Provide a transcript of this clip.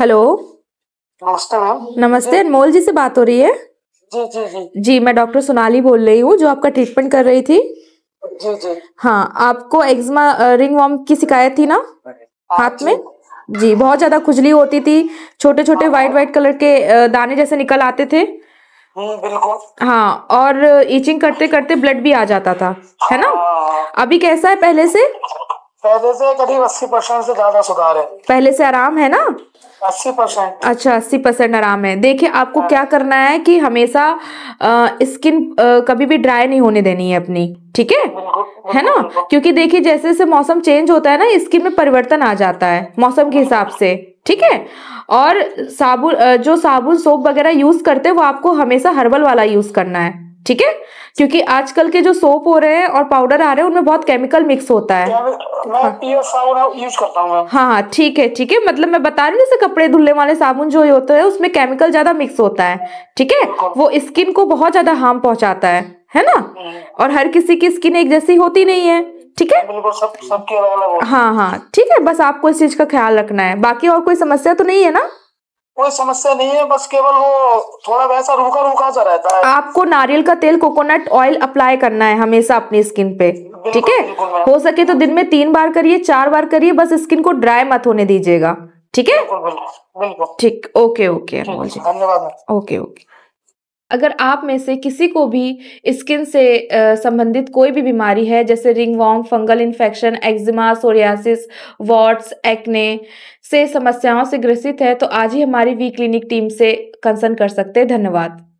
Hello नमस्ते ma'am नमस्ते अनमोल जी से बात हो रही है जी जी जी जी मैं डॉक्टर सोनाली बोल रही हूँ जो आपका ट्रीटमेंट कर रही थी जी जी हाँ आपको एक्समा रिंग वॉर्म की शिकायत थी ना हाथ में जी बहुत ज्यादा खुजली होती थी छोटे छोटे व्हाइट व्हाइट कलर के दाने जैसे निकल आते थे हम्म, बिल्कुल हाँ और इचिंग करते करते ब्लड भी आ जाता था है ना हाँ। अभी कैसा है पहले से पहले से करीब अस्सी परसेंट से ज्यादा सुधार है पहले से आराम है ना अस्सी परसेंट अच्छा अस्सी परसेंट आराम है देखिए आपको क्या करना है कि हमेशा आ, स्किन आ, कभी भी ड्राई नहीं होने देनी है अपनी ठीक है है ना क्योंकि देखिए जैसे जैसे मौसम चेंज होता है ना स्किन में परिवर्तन आ जाता है मौसम के हिसाब से ठीक है और साबुन जो साबुन सोप वगैरह यूज करते हैं वो आपको हमेशा हर्बल वाला यूज करना है ठीक है क्योंकि आजकल के जो सोप हो रहे हैं और पाउडर आ रहे हैं उनमें बहुत केमिकल मिक्स होता है हाँ।, हाँ हाँ ठीक है ठीक है मतलब मैं बता रही हूँ जैसे कपड़े धुलने वाले साबुन जो होते हैं उसमें केमिकल ज्यादा मिक्स होता है ठीक है वो स्किन को बहुत ज्यादा हार्म पहुंचाता है है ना हम्म। और हर किसी की स्किन एक जैसी होती नहीं है ठीक है बिल्कुल सब सबके अलग अलग हाँ हाँ ठीक है बस आपको इस चीज का ख्याल रखना है बाकी और कोई समस्या तो नहीं है ना कोई समस्या नहीं है बस केवल वो थोड़ा वैसा रूखा रूखा सा रहता है आपको नारियल का तेल कोकोनट ऑयल अप्लाई करना है हमेशा अपनी स्किन पे ठीक है हो सके तो दिन में तीन बार करिए चार बार करिए बस स्किन को ड्राई मत होने दीजिएगा ठीक है ठीक ओके ओके धन्यवाद ओके ओके अगर आप में से किसी को भी स्किन से संबंधित कोई भी बीमारी है जैसे ringworm fungal infection eczema psoriasis warts acne से समस्याओं से ग्रसित है तो आज ही हमारी वी क्लिनिक टीम से कंसर्न कर सकते हैं धन्यवाद